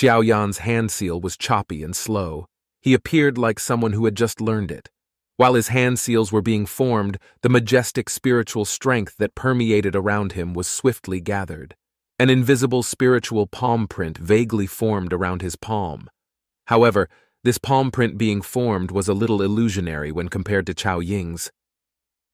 Xiao Yan's hand seal was choppy and slow. He appeared like someone who had just learned it. While his hand seals were being formed, the majestic spiritual strength that permeated around him was swiftly gathered. An invisible spiritual palm print vaguely formed around his palm. However, this palm print being formed was a little illusionary when compared to Chao Ying's.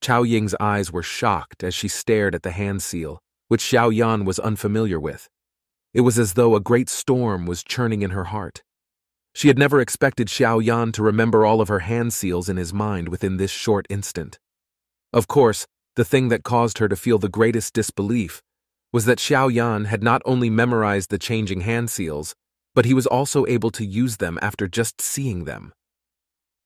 Chao Ying's eyes were shocked as she stared at the hand seal, which Xiao Yan was unfamiliar with. It was as though a great storm was churning in her heart. She had never expected Xiao Yan to remember all of her hand seals in his mind within this short instant. Of course, the thing that caused her to feel the greatest disbelief was that Xiao Yan had not only memorized the changing hand seals, but he was also able to use them after just seeing them.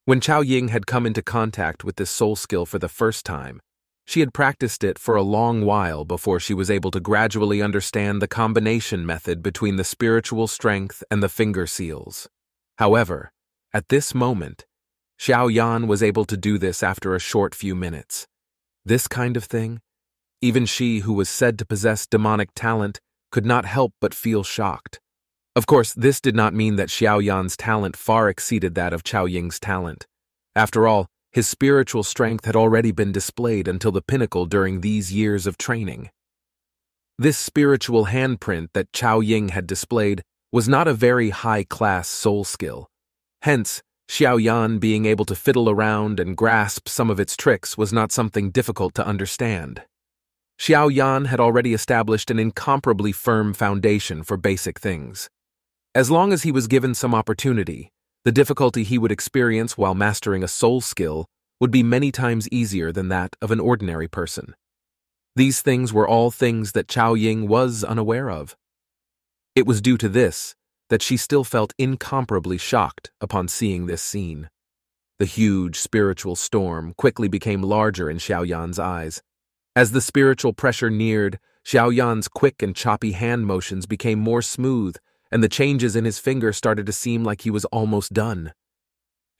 When Chao Ying had come into contact with this soul skill for the first time, she had practiced it for a long while before she was able to gradually understand the combination method between the spiritual strength and the finger seals. However, at this moment, Xiao Yan was able to do this after a short few minutes. This kind of thing? Even she, who was said to possess demonic talent, could not help but feel shocked. Of course, this did not mean that Xiao Yan's talent far exceeded that of Chao Ying's talent. After all, his spiritual strength had already been displayed until the pinnacle during these years of training. This spiritual handprint that Chao Ying had displayed was not a very high class soul skill. Hence, Xiao Yan being able to fiddle around and grasp some of its tricks was not something difficult to understand. Xiao Yan had already established an incomparably firm foundation for basic things. As long as he was given some opportunity, the difficulty he would experience while mastering a soul skill would be many times easier than that of an ordinary person. These things were all things that Chao Ying was unaware of. It was due to this that she still felt incomparably shocked upon seeing this scene. The huge spiritual storm quickly became larger in Xiaoyan's eyes. As the spiritual pressure neared, Xiaoyan's quick and choppy hand motions became more smooth and the changes in his finger started to seem like he was almost done.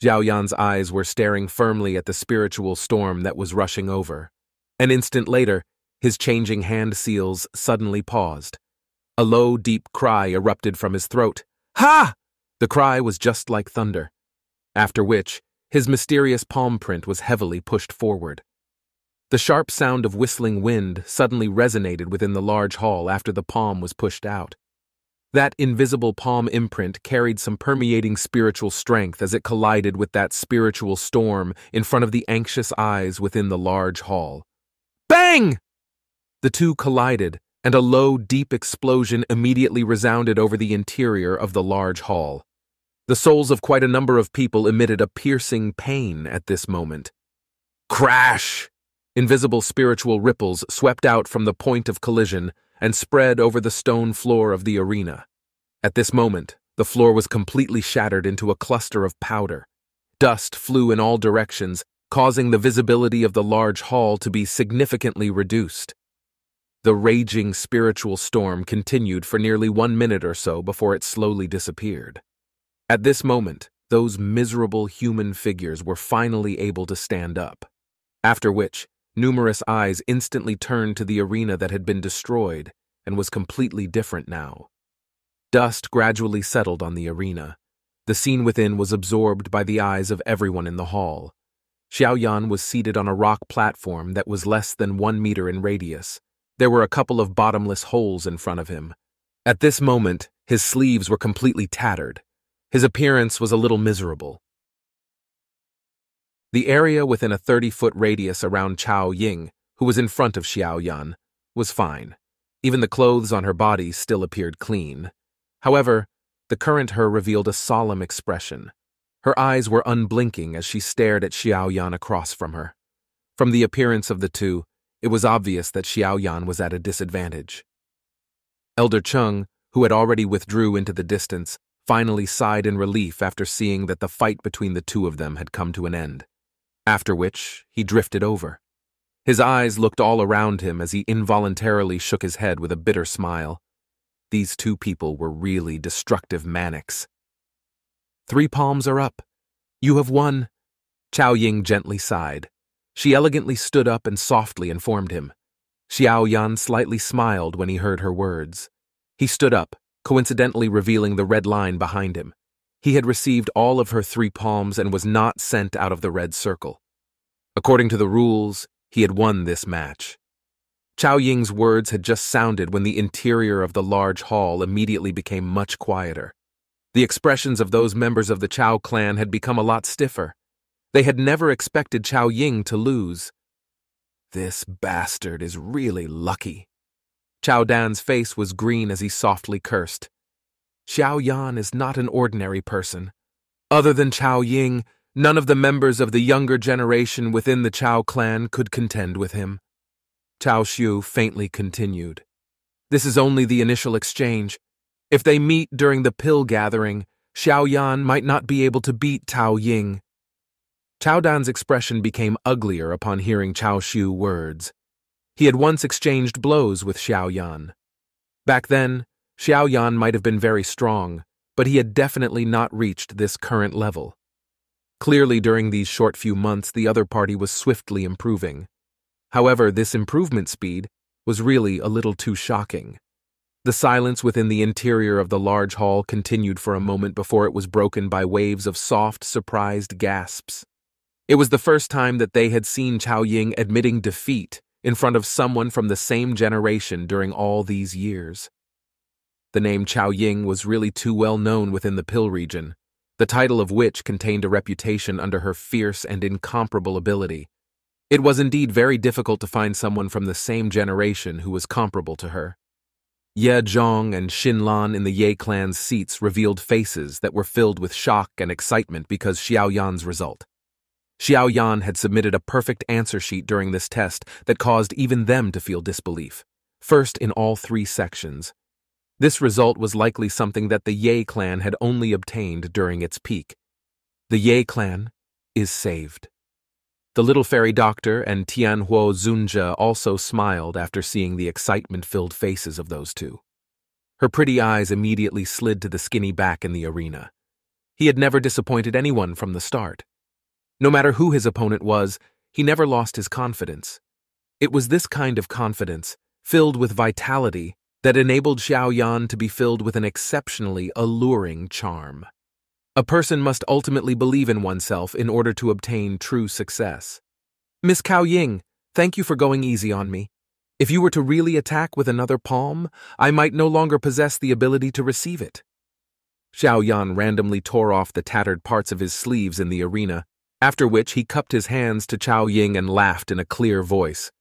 Zhao Yan's eyes were staring firmly at the spiritual storm that was rushing over. An instant later, his changing hand seals suddenly paused. A low, deep cry erupted from his throat. Ha! The cry was just like thunder. After which, his mysterious palm print was heavily pushed forward. The sharp sound of whistling wind suddenly resonated within the large hall after the palm was pushed out. That invisible palm imprint carried some permeating spiritual strength as it collided with that spiritual storm in front of the anxious eyes within the large hall. Bang! The two collided, and a low, deep explosion immediately resounded over the interior of the large hall. The souls of quite a number of people emitted a piercing pain at this moment. Crash! Invisible spiritual ripples swept out from the point of collision, and spread over the stone floor of the arena. At this moment, the floor was completely shattered into a cluster of powder. Dust flew in all directions, causing the visibility of the large hall to be significantly reduced. The raging spiritual storm continued for nearly one minute or so before it slowly disappeared. At this moment, those miserable human figures were finally able to stand up, after which Numerous eyes instantly turned to the arena that had been destroyed and was completely different now. Dust gradually settled on the arena. The scene within was absorbed by the eyes of everyone in the hall. Xiaoyan was seated on a rock platform that was less than one meter in radius. There were a couple of bottomless holes in front of him. At this moment, his sleeves were completely tattered. His appearance was a little miserable. The area within a 30-foot radius around Chao Ying, who was in front of Xiao Yan, was fine. Even the clothes on her body still appeared clean. However, the current her revealed a solemn expression. Her eyes were unblinking as she stared at Xiao Yan across from her. From the appearance of the two, it was obvious that Xiao Yan was at a disadvantage. Elder Chung, who had already withdrew into the distance, finally sighed in relief after seeing that the fight between the two of them had come to an end after which he drifted over. His eyes looked all around him as he involuntarily shook his head with a bitter smile. These two people were really destructive maniacs. Three palms are up. You have won. Chao Ying gently sighed. She elegantly stood up and softly informed him. Xiao Yan slightly smiled when he heard her words. He stood up, coincidentally revealing the red line behind him. He had received all of her three palms and was not sent out of the red circle. According to the rules, he had won this match. Chao Ying's words had just sounded when the interior of the large hall immediately became much quieter. The expressions of those members of the Chao clan had become a lot stiffer. They had never expected Chao Ying to lose. This bastard is really lucky. Chao Dan's face was green as he softly cursed. Xiao Yan is not an ordinary person. Other than Chao Ying, none of the members of the younger generation within the Chao clan could contend with him. Chao Xiu faintly continued. This is only the initial exchange. If they meet during the pill gathering, Xiao Yan might not be able to beat Tao Ying. Chao Dan's expression became uglier upon hearing Chao Shu's words. He had once exchanged blows with Xiao Yan. Back then, Xiaoyan might have been very strong, but he had definitely not reached this current level. Clearly, during these short few months, the other party was swiftly improving. However, this improvement speed was really a little too shocking. The silence within the interior of the large hall continued for a moment before it was broken by waves of soft, surprised gasps. It was the first time that they had seen Chao Ying admitting defeat in front of someone from the same generation during all these years. The name Chao Ying was really too well known within the Pill region, the title of which contained a reputation under her fierce and incomparable ability. It was indeed very difficult to find someone from the same generation who was comparable to her. Ye Zhong and Xin Lan in the Ye clan's seats revealed faces that were filled with shock and excitement because Xiao Yan's result. Xiao Yan had submitted a perfect answer sheet during this test that caused even them to feel disbelief. First in all three sections, this result was likely something that the Ye clan had only obtained during its peak. The Ye clan is saved. The little fairy doctor and Tianhuo Zunja also smiled after seeing the excitement filled faces of those two. Her pretty eyes immediately slid to the skinny back in the arena. He had never disappointed anyone from the start. No matter who his opponent was, he never lost his confidence. It was this kind of confidence, filled with vitality, that enabled Xiaoyan to be filled with an exceptionally alluring charm. A person must ultimately believe in oneself in order to obtain true success. Miss Cao Ying, thank you for going easy on me. If you were to really attack with another palm, I might no longer possess the ability to receive it. Xiaoyan randomly tore off the tattered parts of his sleeves in the arena, after which he cupped his hands to Chao Ying and laughed in a clear voice.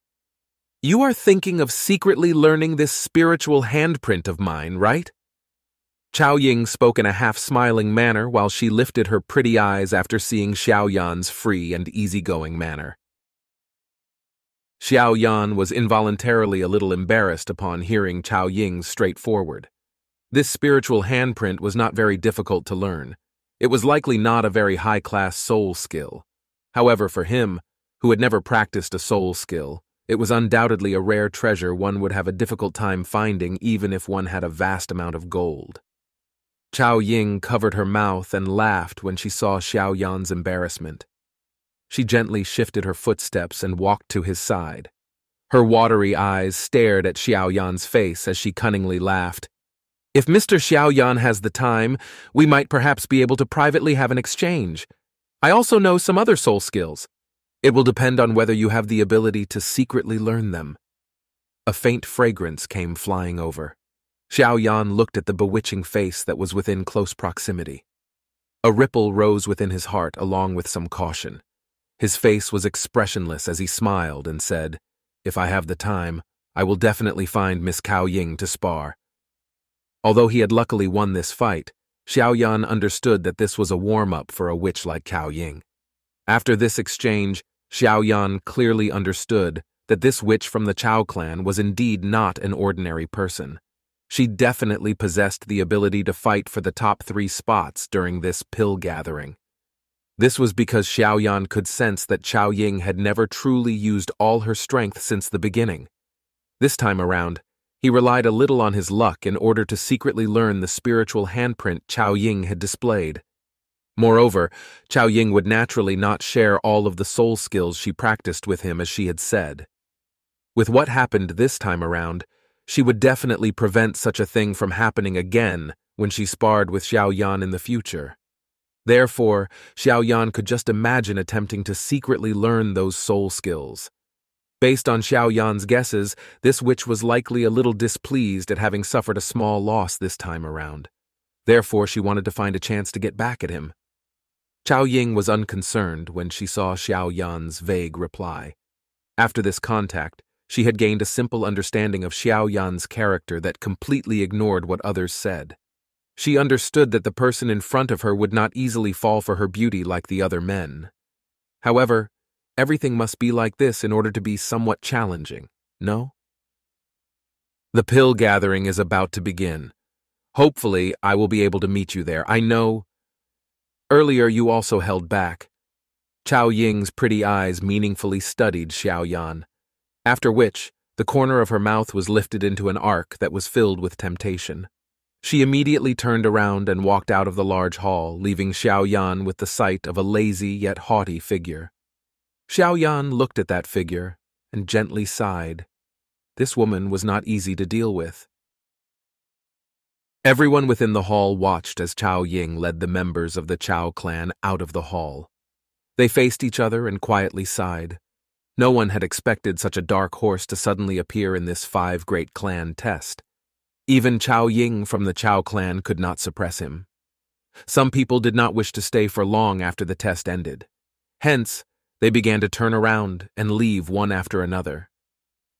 You are thinking of secretly learning this spiritual handprint of mine, right? Chao Ying spoke in a half-smiling manner while she lifted her pretty eyes after seeing Xiao Yan's free and easygoing manner. Xiao Yan was involuntarily a little embarrassed upon hearing Chao Ying's straightforward. This spiritual handprint was not very difficult to learn. It was likely not a very high-class soul skill. However, for him, who had never practiced a soul skill, it was undoubtedly a rare treasure one would have a difficult time finding even if one had a vast amount of gold. Chao Ying covered her mouth and laughed when she saw Xiao Yan's embarrassment. She gently shifted her footsteps and walked to his side. Her watery eyes stared at Xiao Yan's face as she cunningly laughed. If Mr. Xiao Yan has the time, we might perhaps be able to privately have an exchange. I also know some other soul skills. It will depend on whether you have the ability to secretly learn them. A faint fragrance came flying over. Xiao Yan looked at the bewitching face that was within close proximity. A ripple rose within his heart along with some caution. His face was expressionless as he smiled and said, If I have the time, I will definitely find Miss Cao Ying to spar. Although he had luckily won this fight, Xiao Yan understood that this was a warm up for a witch like Cao Ying. After this exchange, Xiaoyan clearly understood that this witch from the Chao clan was indeed not an ordinary person. She definitely possessed the ability to fight for the top three spots during this pill gathering. This was because Xiaoyan could sense that Chao Ying had never truly used all her strength since the beginning. This time around, he relied a little on his luck in order to secretly learn the spiritual handprint Chao Ying had displayed. Moreover, Chao Ying would naturally not share all of the soul skills she practiced with him as she had said. With what happened this time around, she would definitely prevent such a thing from happening again when she sparred with Xiao Yan in the future. Therefore, Xiao Yan could just imagine attempting to secretly learn those soul skills. Based on Xiao Yan's guesses, this witch was likely a little displeased at having suffered a small loss this time around. Therefore, she wanted to find a chance to get back at him. Chao Ying was unconcerned when she saw Xiao Yan's vague reply. After this contact, she had gained a simple understanding of Xiao Yan's character that completely ignored what others said. She understood that the person in front of her would not easily fall for her beauty like the other men. However, everything must be like this in order to be somewhat challenging, no? The pill gathering is about to begin. Hopefully, I will be able to meet you there. I know Earlier you also held back. Chao Ying's pretty eyes meaningfully studied Xiao Yan, after which, the corner of her mouth was lifted into an arc that was filled with temptation. She immediately turned around and walked out of the large hall, leaving Xiao Yan with the sight of a lazy yet haughty figure. Xiao Yan looked at that figure and gently sighed. This woman was not easy to deal with. Everyone within the hall watched as Chao Ying led the members of the Chao clan out of the hall. They faced each other and quietly sighed. No one had expected such a dark horse to suddenly appear in this five great clan test. Even Chao Ying from the Chao clan could not suppress him. Some people did not wish to stay for long after the test ended. Hence, they began to turn around and leave one after another.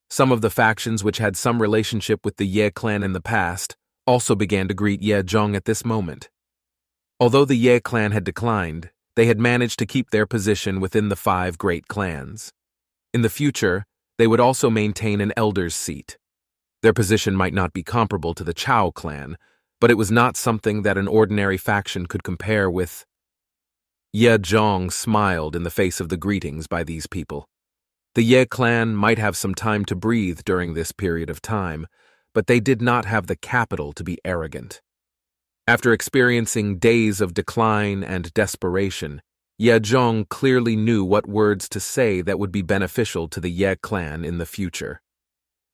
Some of the factions which had some relationship with the Ye clan in the past also began to greet Ye Zhong at this moment. Although the Ye clan had declined, they had managed to keep their position within the five great clans. In the future, they would also maintain an elder's seat. Their position might not be comparable to the Chao clan, but it was not something that an ordinary faction could compare with. Ye Zhong smiled in the face of the greetings by these people. The Ye clan might have some time to breathe during this period of time, but they did not have the capital to be arrogant. After experiencing days of decline and desperation, Ye Zhong clearly knew what words to say that would be beneficial to the Ye clan in the future.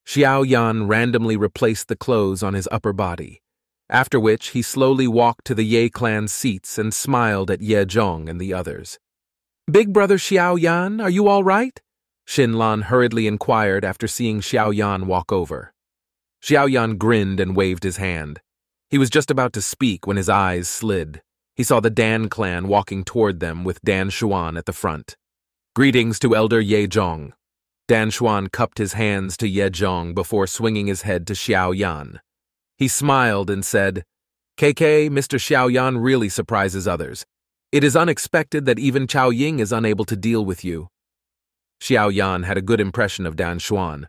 Xiao Yan randomly replaced the clothes on his upper body, after which he slowly walked to the Ye clan seats and smiled at Ye Zhong and the others. Big brother Xiao Yan, are you all right? Xin Lan hurriedly inquired after seeing Xiao Yan walk over. Xiaoyan grinned and waved his hand. He was just about to speak when his eyes slid. He saw the Dan clan walking toward them with Dan Xuan at the front. Greetings to Elder Ye Zhong. Dan Xuan cupped his hands to Ye Zhong before swinging his head to Xiaoyan. He smiled and said, KK, Mr. Xiaoyan really surprises others. It is unexpected that even Chao Ying is unable to deal with you. Xiaoyan had a good impression of Dan Xuan.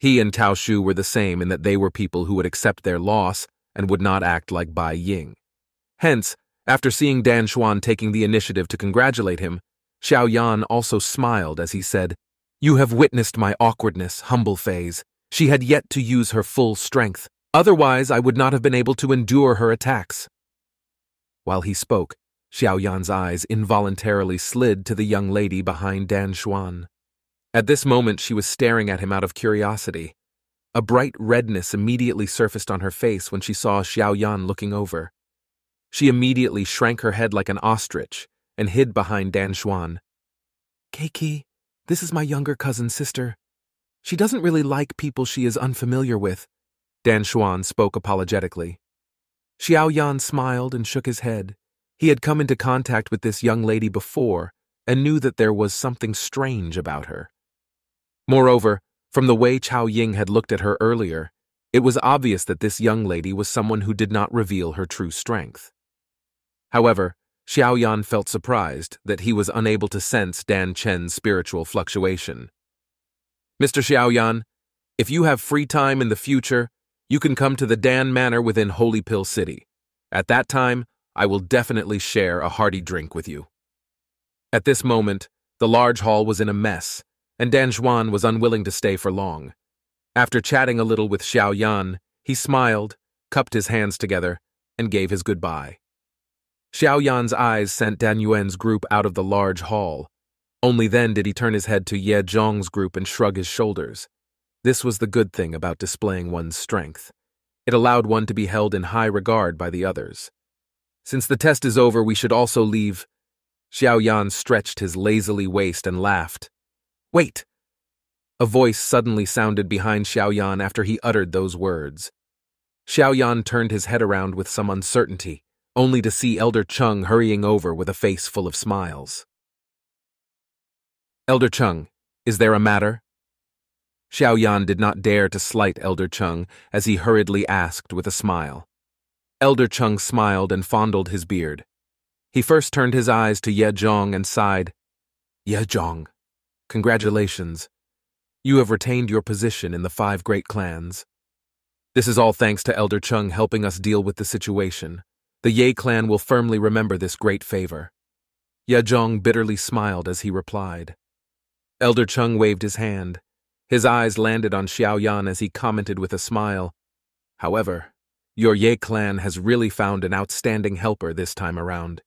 He and Tao Shu were the same in that they were people who would accept their loss and would not act like Bai Ying. Hence, after seeing Dan Xuan taking the initiative to congratulate him, Xiao Yan also smiled as he said, You have witnessed my awkwardness, humble phase. She had yet to use her full strength. Otherwise, I would not have been able to endure her attacks. While he spoke, Xiao Yan's eyes involuntarily slid to the young lady behind Dan Xuan. At this moment, she was staring at him out of curiosity. A bright redness immediately surfaced on her face when she saw Xiao Yan looking over. She immediately shrank her head like an ostrich and hid behind Dan Xuan. Keiki, this is my younger cousin's sister. She doesn't really like people she is unfamiliar with, Dan Xuan spoke apologetically. Xiao Yan smiled and shook his head. He had come into contact with this young lady before and knew that there was something strange about her. Moreover, from the way Chao Ying had looked at her earlier, it was obvious that this young lady was someone who did not reveal her true strength. However, Xiao Yan felt surprised that he was unable to sense Dan Chen's spiritual fluctuation. Mr. Xiao Yan, if you have free time in the future, you can come to the Dan Manor within Holy Pill City. At that time, I will definitely share a hearty drink with you. At this moment, the large hall was in a mess, and Dan Zhuan was unwilling to stay for long. After chatting a little with Xiao Yan, he smiled, cupped his hands together, and gave his goodbye. Xiao Yan's eyes sent Dan Yuan's group out of the large hall. Only then did he turn his head to Ye Zhong's group and shrug his shoulders. This was the good thing about displaying one's strength. It allowed one to be held in high regard by the others. Since the test is over, we should also leave. Xiao Yan stretched his lazily waist and laughed. Wait! A voice suddenly sounded behind Xiaoyan after he uttered those words. Xiaoyan turned his head around with some uncertainty, only to see Elder Chung hurrying over with a face full of smiles. Elder Chung, is there a matter? Xiaoyan did not dare to slight Elder Chung as he hurriedly asked with a smile. Elder Chung smiled and fondled his beard. He first turned his eyes to Ye Zhong and sighed, Ye Zhong, Congratulations. You have retained your position in the five great clans. This is all thanks to Elder Chung helping us deal with the situation. The Ye clan will firmly remember this great favor. Ya Zhong bitterly smiled as he replied. Elder Chung waved his hand. His eyes landed on Xiao Yan as he commented with a smile. However, your Ye clan has really found an outstanding helper this time around.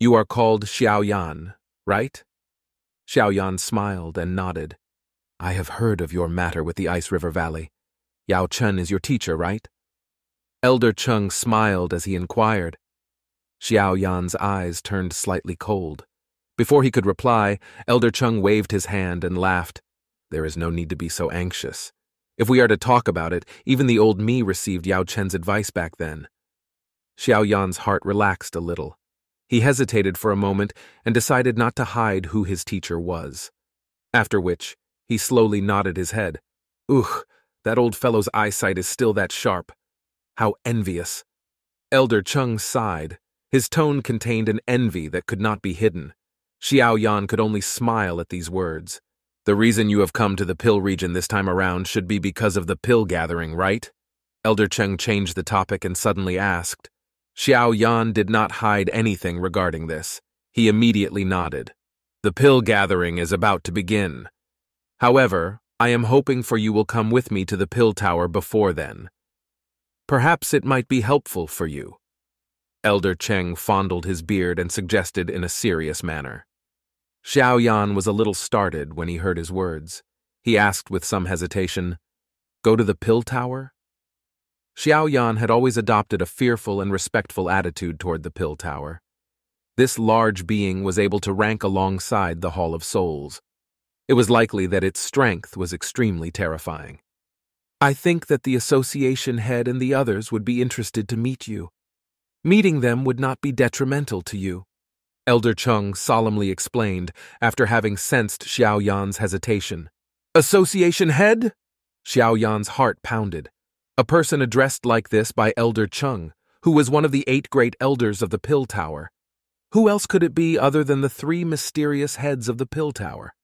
You are called Xiao Yan, right? Xiaoyan smiled and nodded. I have heard of your matter with the Ice River Valley. Yao Chen is your teacher, right? Elder Chung smiled as he inquired. Xiao Yan's eyes turned slightly cold. Before he could reply, Elder Chung waved his hand and laughed. There is no need to be so anxious. If we are to talk about it, even the old me received Yao Chen's advice back then. Xiao Yan's heart relaxed a little. He hesitated for a moment and decided not to hide who his teacher was. After which, he slowly nodded his head. Ugh, that old fellow's eyesight is still that sharp. How envious. Elder Chung sighed. His tone contained an envy that could not be hidden. Xiao Yan could only smile at these words. The reason you have come to the pill region this time around should be because of the pill gathering, right? Elder Cheng changed the topic and suddenly asked. Xiao Yan did not hide anything regarding this. He immediately nodded. The pill gathering is about to begin. However, I am hoping for you will come with me to the pill tower before then. Perhaps it might be helpful for you. Elder Cheng fondled his beard and suggested in a serious manner. Xiao Yan was a little started when he heard his words. He asked with some hesitation, Go to the pill tower? Xiaoyan had always adopted a fearful and respectful attitude toward the pill tower. This large being was able to rank alongside the Hall of Souls. It was likely that its strength was extremely terrifying. I think that the association head and the others would be interested to meet you. Meeting them would not be detrimental to you, Elder Chung solemnly explained after having sensed Xiao Yan's hesitation. Association head? Xiao Yan's heart pounded. A person addressed like this by Elder Chung, who was one of the eight great elders of the Pill Tower. Who else could it be other than the three mysterious heads of the Pill Tower?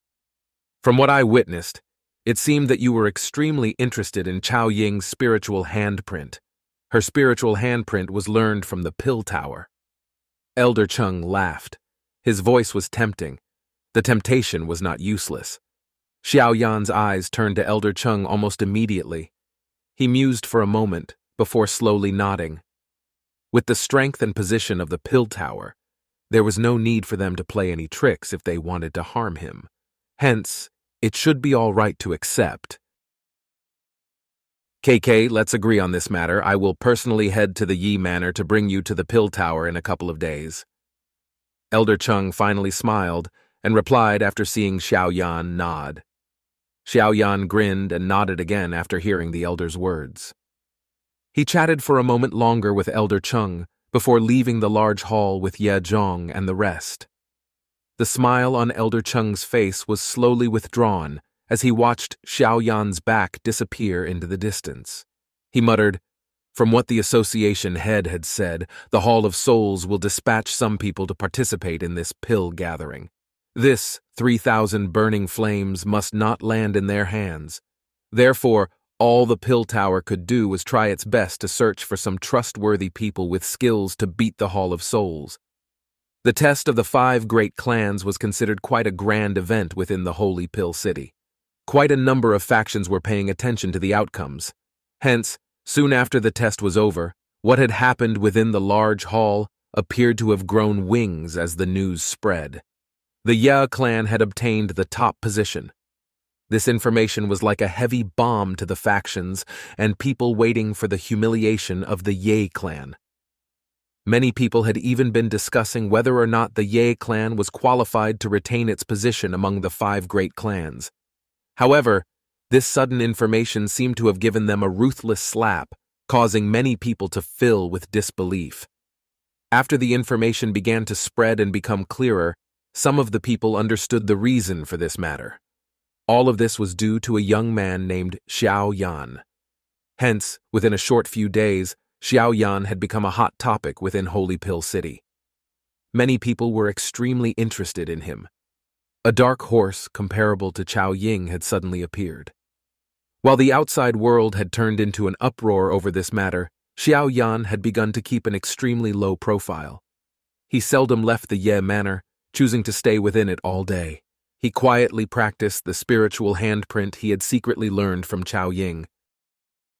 From what I witnessed, it seemed that you were extremely interested in Chao Ying's spiritual handprint. Her spiritual handprint was learned from the Pill Tower. Elder Chung laughed. His voice was tempting. The temptation was not useless. Xiao Yan's eyes turned to Elder Chung almost immediately, he mused for a moment, before slowly nodding. With the strength and position of the pill tower, there was no need for them to play any tricks if they wanted to harm him. Hence, it should be all right to accept. KK, let's agree on this matter. I will personally head to the Yi Manor to bring you to the pill tower in a couple of days. Elder Chung finally smiled and replied after seeing Xiao Yan nod. Xiao Yan grinned and nodded again after hearing the elder's words. He chatted for a moment longer with Elder Chung before leaving the large hall with Ye Zhong and the rest. The smile on Elder Chung's face was slowly withdrawn as he watched Xiao Yan's back disappear into the distance. He muttered, From what the association head had said, the Hall of Souls will dispatch some people to participate in this pill gathering. This 3,000 burning flames must not land in their hands. Therefore, all the pill tower could do was try its best to search for some trustworthy people with skills to beat the Hall of Souls. The test of the five great clans was considered quite a grand event within the Holy Pill City. Quite a number of factions were paying attention to the outcomes. Hence, soon after the test was over, what had happened within the large hall appeared to have grown wings as the news spread. The Ya clan had obtained the top position. This information was like a heavy bomb to the factions and people waiting for the humiliation of the Ye clan. Many people had even been discussing whether or not the Ye clan was qualified to retain its position among the five great clans. However, this sudden information seemed to have given them a ruthless slap, causing many people to fill with disbelief. After the information began to spread and become clearer, some of the people understood the reason for this matter. All of this was due to a young man named Xiao Yan. Hence, within a short few days, Xiao Yan had become a hot topic within Holy Pill City. Many people were extremely interested in him. A dark horse comparable to Chao Ying had suddenly appeared. While the outside world had turned into an uproar over this matter, Xiao Yan had begun to keep an extremely low profile. He seldom left the Ye Manor choosing to stay within it all day. He quietly practiced the spiritual handprint he had secretly learned from Chao Ying,